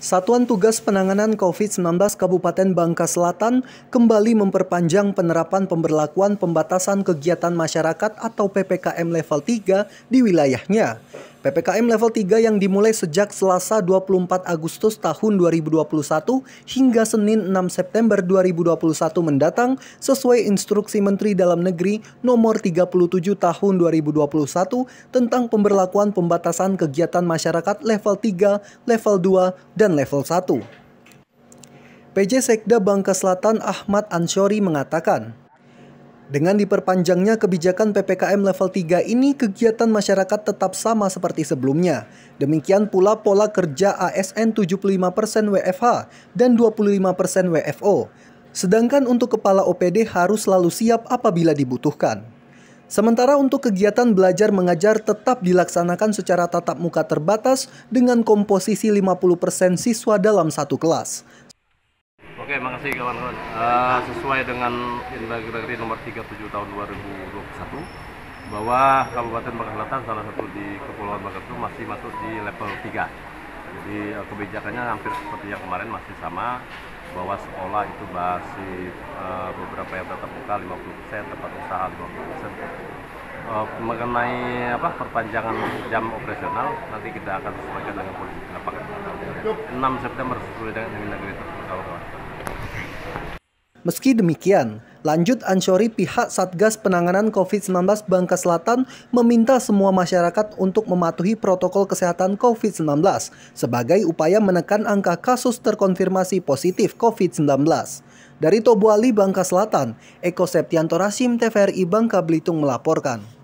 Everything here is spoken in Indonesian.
Satuan Tugas Penanganan COVID-19 Kabupaten Bangka Selatan kembali memperpanjang penerapan pemberlakuan pembatasan kegiatan masyarakat atau PPKM level 3 di wilayahnya. PPKM level 3 yang dimulai sejak Selasa 24 Agustus tahun 2021 hingga Senin 6 September 2021 mendatang sesuai instruksi Menteri Dalam Negeri nomor 37 tahun 2021 tentang pemberlakuan pembatasan kegiatan masyarakat level 3, level 2, dan level 1. PJ Sekda Bangka Selatan Ahmad Ansyori mengatakan, dengan diperpanjangnya kebijakan PPKM level 3 ini, kegiatan masyarakat tetap sama seperti sebelumnya. Demikian pula pola kerja ASN 75% WFH dan 25% WFO. Sedangkan untuk kepala OPD harus selalu siap apabila dibutuhkan. Sementara untuk kegiatan belajar mengajar tetap dilaksanakan secara tatap muka terbatas dengan komposisi 50% siswa dalam satu kelas. Oke, makasih kawan-kawan. Uh, sesuai dengan Indagragri nomor 37 tahun 2021 bahwa Kabupaten Bangka salah satu di Kepulauan Bangka itu masih masuk di level 3. Jadi uh, kebijakannya hampir seperti yang kemarin masih sama bahwa sekolah itu masih uh, beberapa yang tetap buka 50%, tempat usaha 50%. Uh, mengenai apa perpanjangan jam operasional nanti kita akan sesuaikan dengan politik lapangan 6 September sesuai dengan Indonesia kalau Meski demikian, lanjut Ansori pihak Satgas Penanganan COVID-19 Bangka Selatan meminta semua masyarakat untuk mematuhi protokol kesehatan COVID-19 sebagai upaya menekan angka kasus terkonfirmasi positif COVID-19. Dari Tobuali, Bangka Selatan, Eko Septianto Rasim TVRI Bangka Belitung melaporkan.